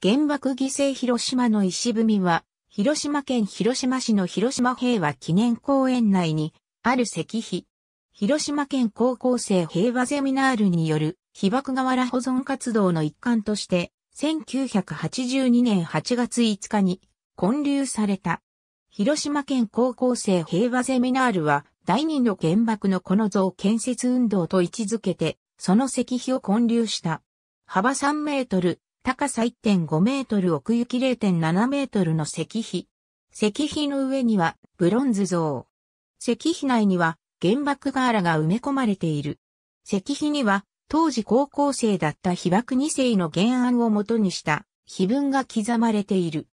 原爆犠牲広島の石踏みは、広島県広島市の広島平和記念公園内にある石碑。広島県高校生平和ゼミナールによる被爆瓦保存活動の一環として、1982年8月5日に建立された。広島県高校生平和ゼミナールは、第二の原爆のこの像建設運動と位置づけて、その石碑を建立した。幅3メートル、高さ1.5メートル奥行き0.7メートルの石碑。石碑の上にはブロンズ像。石碑内には原爆瓦が埋め込まれている。石碑には当時高校生だった被爆2世の原案をもとにした碑文が刻まれている。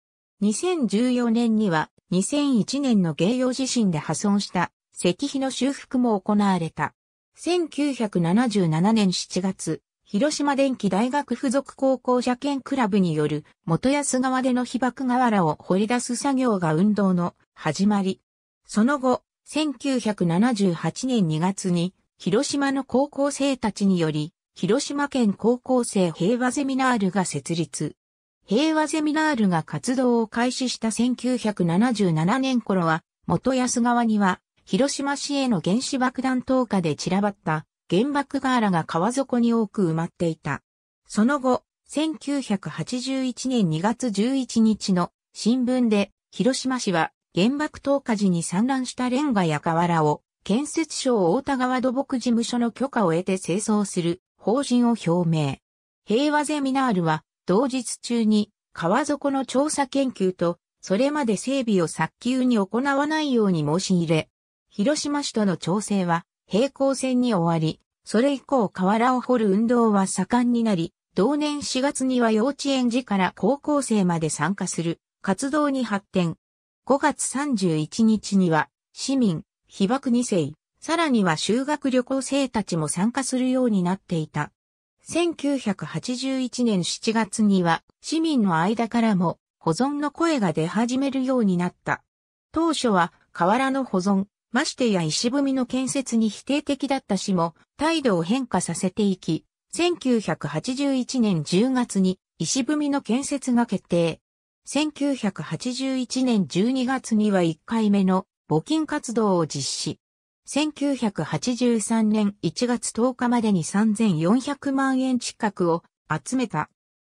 2014年には2001年の芸用地震で破損した石碑の修復も行われた。1977年7月、広島電機大学附属高校車検クラブによる元安川での被爆瓦を掘り出す作業が運動の始まり。その後、1978年2月に広島の高校生たちにより広島県高校生平和ゼミナールが設立。平和ゼミナールが活動を開始した1977年頃は元安川には広島市への原子爆弾投下で散らばった原爆瓦が川底に多く埋まっていた。その後、1981年2月11日の新聞で、広島市は原爆投下時に散乱したレンガや瓦を建設省大田川土木事務所の許可を得て清掃する法人を表明。平和ゼミナールは同日中に川底の調査研究とそれまで整備を早急に行わないように申し入れ、広島市との調整は平行線に終わり、それ以降河原を掘る運動は盛んになり、同年4月には幼稚園児から高校生まで参加する活動に発展。5月31日には市民、被爆2世、さらには修学旅行生たちも参加するようになっていた。1981年7月には市民の間からも保存の声が出始めるようになった。当初は河原の保存、ましてや石踏みの建設に否定的だった市も、態度を変化させていき、1981年10月に石踏みの建設が決定。1981年12月には1回目の募金活動を実施。1983年1月10日までに3400万円近くを集めた。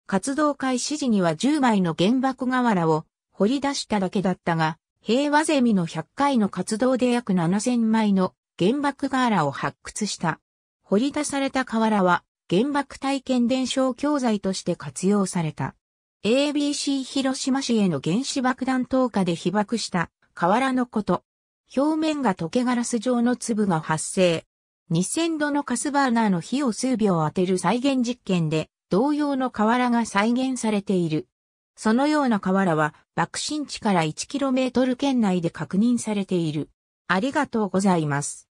活動開始時には10枚の原爆瓦を掘り出しただけだったが、平和ゼミの100回の活動で約7000枚の原爆瓦を発掘した。掘り出された瓦は原爆体験伝承教材として活用された。ABC 広島市への原子爆弾投下で被爆した瓦のこと。表面が溶けガラス状の粒が発生。2000度のカスバーナーの火を数秒当てる再現実験で同様の瓦が再現されている。そのような河原は、爆心地から 1km 圏内で確認されている。ありがとうございます。